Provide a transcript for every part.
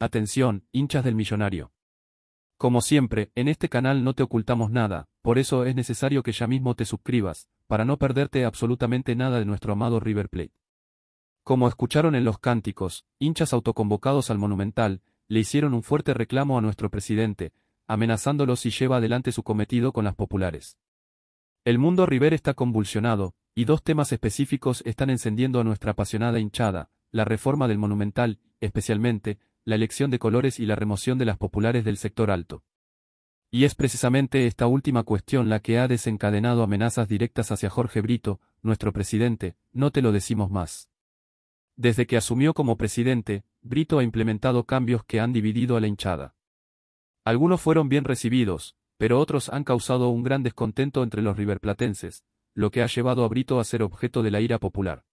Atención, hinchas del millonario. Como siempre, en este canal no te ocultamos nada, por eso es necesario que ya mismo te suscribas, para no perderte absolutamente nada de nuestro amado River Plate. Como escucharon en los cánticos, hinchas autoconvocados al Monumental, le hicieron un fuerte reclamo a nuestro presidente, amenazándolo si lleva adelante su cometido con las populares. El mundo River está convulsionado, y dos temas específicos están encendiendo a nuestra apasionada hinchada, la reforma del monumental, especialmente, la elección de colores y la remoción de las populares del sector alto. Y es precisamente esta última cuestión la que ha desencadenado amenazas directas hacia Jorge Brito, nuestro presidente, no te lo decimos más. Desde que asumió como presidente, Brito ha implementado cambios que han dividido a la hinchada. Algunos fueron bien recibidos, pero otros han causado un gran descontento entre los riverplatenses, lo que ha llevado a Brito a ser objeto de la ira popular.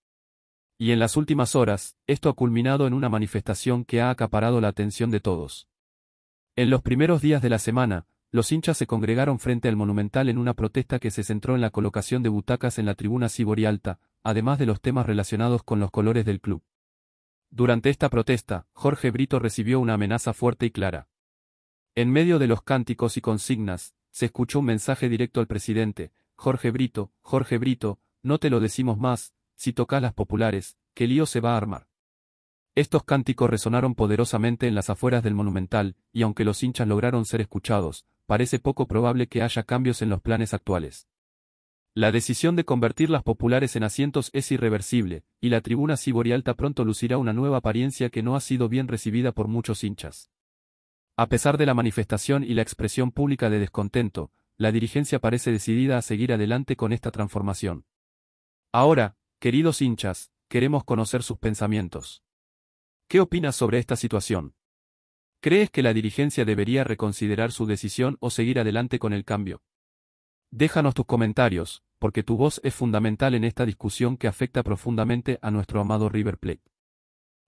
Y en las últimas horas, esto ha culminado en una manifestación que ha acaparado la atención de todos. En los primeros días de la semana, los hinchas se congregaron frente al monumental en una protesta que se centró en la colocación de butacas en la tribuna Sibori Alta, además de los temas relacionados con los colores del club. Durante esta protesta, Jorge Brito recibió una amenaza fuerte y clara. En medio de los cánticos y consignas, se escuchó un mensaje directo al presidente, Jorge Brito, Jorge Brito, no te lo decimos más, si tocas las populares, que lío se va a armar. Estos cánticos resonaron poderosamente en las afueras del Monumental, y aunque los hinchas lograron ser escuchados, parece poco probable que haya cambios en los planes actuales. La decisión de convertir las populares en asientos es irreversible, y la tribuna ciborialta pronto lucirá una nueva apariencia que no ha sido bien recibida por muchos hinchas. A pesar de la manifestación y la expresión pública de descontento, la dirigencia parece decidida a seguir adelante con esta transformación. Ahora, queridos hinchas, queremos conocer sus pensamientos. ¿Qué opinas sobre esta situación? ¿Crees que la dirigencia debería reconsiderar su decisión o seguir adelante con el cambio? Déjanos tus comentarios, porque tu voz es fundamental en esta discusión que afecta profundamente a nuestro amado River Plate.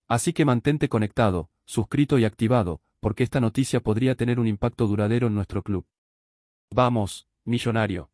Así que mantente conectado, suscrito y activado, porque esta noticia podría tener un impacto duradero en nuestro club. Vamos, millonario.